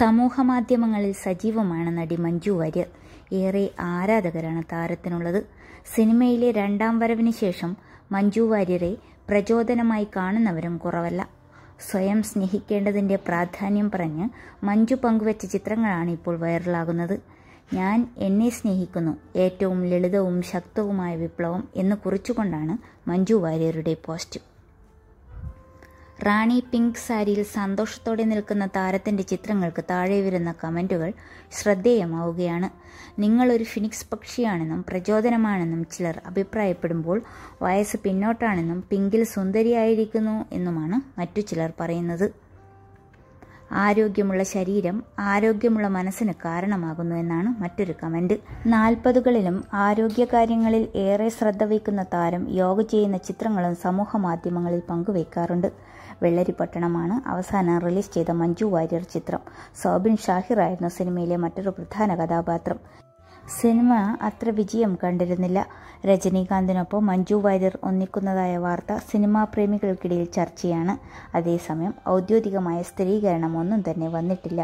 സമൂഹമാധ്യമങ്ങളിൽ സജീവമാണ് നടി മഞ്ജു വാര്യർ ഏറെ ആരാധകരാണ് താരത്തിനുള്ളത് സിനിമയിലെ രണ്ടാം വരവിന് ശേഷം മഞ്ജു വാര്യരെ പ്രചോദനമായി കാണുന്നവരും കുറവല്ല സ്വയം സ്നേഹിക്കേണ്ടതിൻ്റെ പ്രാധാന്യം പറഞ്ഞ് മഞ്ജു പങ്കുവച്ച ചിത്രങ്ങളാണ് ഇപ്പോൾ വൈറലാകുന്നത് ഞാൻ എന്നെ സ്നേഹിക്കുന്നു ഏറ്റവും ലളിതവും ശക്തവുമായ വിപ്ലവം എന്ന് കുറിച്ചുകൊണ്ടാണ് മഞ്ജു വാര്യരുടെ പോസ്റ്റ് റാണി പിങ്ക് സാരിയിൽ സന്തോഷത്തോടെ നിൽക്കുന്ന താരത്തിൻ്റെ ചിത്രങ്ങൾക്ക് താഴെ വരുന്ന കമൻറ്റുകൾ ശ്രദ്ധേയമാവുകയാണ് നിങ്ങളൊരു ഫിനിക്സ് പക്ഷിയാണെന്നും പ്രചോദനമാണെന്നും ചിലർ അഭിപ്രായപ്പെടുമ്പോൾ വയസ്സ് പിന്നോട്ടാണെന്നും പിങ്കിൽ സുന്ദരിയായിരിക്കുന്നു എന്നുമാണ് മറ്റു ചിലർ പറയുന്നത് ആരോഗ്യമുള്ള ശരീരം ആരോഗ്യമുള്ള മനസ്സിന് കാരണമാകുന്നു എന്നാണ് മറ്റൊരു കമന്റ് നാൽപ്പതുകളിലും ആരോഗ്യകാര്യങ്ങളിൽ ഏറെ ശ്രദ്ധ വയ്ക്കുന്ന താരം യോഗ ചെയ്യുന്ന ചിത്രങ്ങളും സമൂഹ മാധ്യമങ്ങളിൽ പങ്കുവയ്ക്കാറുണ്ട് പട്ടണമാണ് അവസാനം റിലീസ് ചെയ്ത മഞ്ജു വാര്യർ ചിത്രം സോബിൻ ആയിരുന്നു സിനിമയിലെ മറ്റൊരു പ്രധാന കഥാപാത്രം സിനിമ അത്ര വിജയം കണ്ടിരുന്നില്ല രജനീകാന്തിനൊപ്പം മഞ്ജു വാര്യർ ഒന്നിക്കുന്നതായ വാർത്ത സിനിമാ പ്രേമികൾക്കിടയിൽ ചർച്ചയാണ് അതേസമയം ഔദ്യോഗികമായ സ്ഥിരീകരണമൊന്നും തന്നെ വന്നിട്ടില്ല